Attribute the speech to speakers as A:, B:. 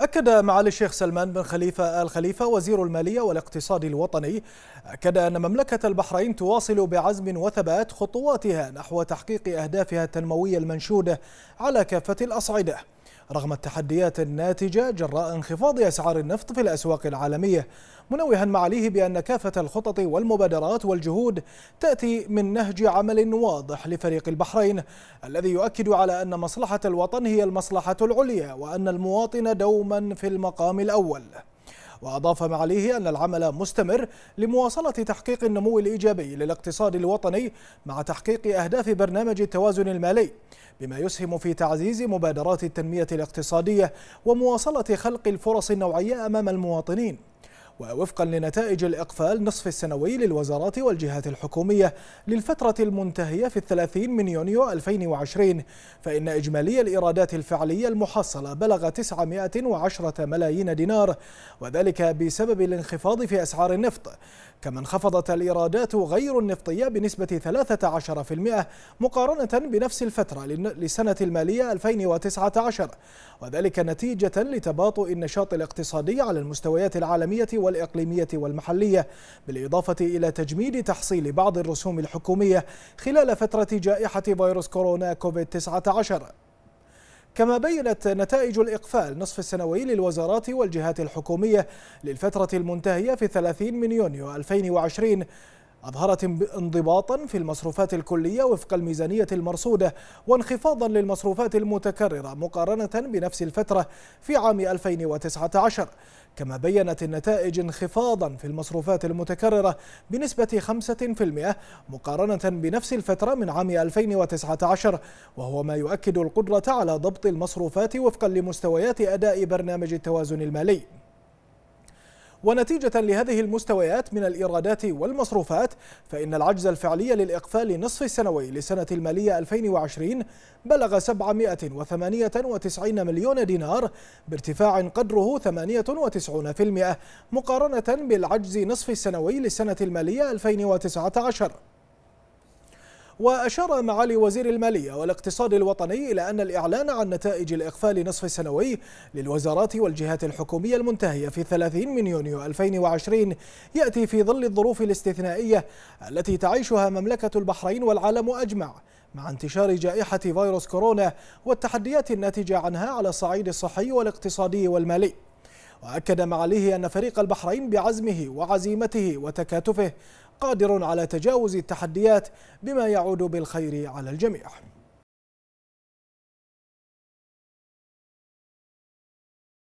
A: أكد معالي الشيخ سلمان بن خليفة آل خليفة وزير المالية والاقتصاد الوطني أكد أن مملكة البحرين تواصل بعزم وثبات خطواتها نحو تحقيق أهدافها التنموية المنشودة على كافة الأصعدة رغم التحديات الناتجة جراء انخفاض أسعار النفط في الأسواق العالمية منوها معاليه بأن كافة الخطط والمبادرات والجهود تأتي من نهج عمل واضح لفريق البحرين الذي يؤكد على أن مصلحة الوطن هي المصلحة العليا وأن المواطن دوما في المقام الأول وأضاف معاليه أن العمل مستمر لمواصلة تحقيق النمو الإيجابي للاقتصاد الوطني مع تحقيق أهداف برنامج التوازن المالي بما يسهم في تعزيز مبادرات التنمية الاقتصادية ومواصلة خلق الفرص النوعية أمام المواطنين ووفقا لنتائج الإقفال نصف السنوي للوزارات والجهات الحكومية للفترة المنتهية في الثلاثين من يونيو 2020 فإن إجمالي الإيرادات الفعلية المحصلة بلغ 910 ملايين دينار وذلك بسبب الانخفاض في أسعار النفط كما انخفضت الإيرادات غير النفطية بنسبة 13% مقارنة بنفس الفترة لسنة المالية 2019 وذلك نتيجة لتباطؤ النشاط الاقتصادي على المستويات العالمية والإقليمية والمحلية بالإضافة إلى تجميد تحصيل بعض الرسوم الحكومية خلال فترة جائحة فيروس كورونا كوفيد-19 كما بينت نتائج الإقفال نصف السنوي للوزارات والجهات الحكومية للفترة المنتهية في 30 من يونيو 2020 أظهرت انضباطا في المصروفات الكلية وفق الميزانية المرصودة وانخفاضا للمصروفات المتكررة مقارنة بنفس الفترة في عام 2019 كما بينت النتائج انخفاضا في المصروفات المتكررة بنسبة 5% مقارنة بنفس الفترة من عام 2019 وهو ما يؤكد القدرة على ضبط المصروفات وفقا لمستويات أداء برنامج التوازن المالي ونتيجة لهذه المستويات من الإيرادات والمصروفات فإن العجز الفعلي للإقفال نصف السنوي لسنة المالية 2020 بلغ 798 مليون دينار بارتفاع قدره 98% مقارنة بالعجز نصف السنوي لسنة المالية 2019 وأشار معالي وزير المالية والاقتصاد الوطني إلى أن الإعلان عن نتائج الإقفال نصف السنوي للوزارات والجهات الحكومية المنتهية في 30 من يونيو 2020 يأتي في ظل الظروف الاستثنائية التي تعيشها مملكة البحرين والعالم أجمع مع انتشار جائحة فيروس كورونا والتحديات الناتجة عنها على الصعيد الصحي والاقتصادي والمالي وأكد معاليه أن فريق البحرين بعزمه وعزيمته وتكاتفه قادر على تجاوز التحديات بما يعود بالخير على الجميع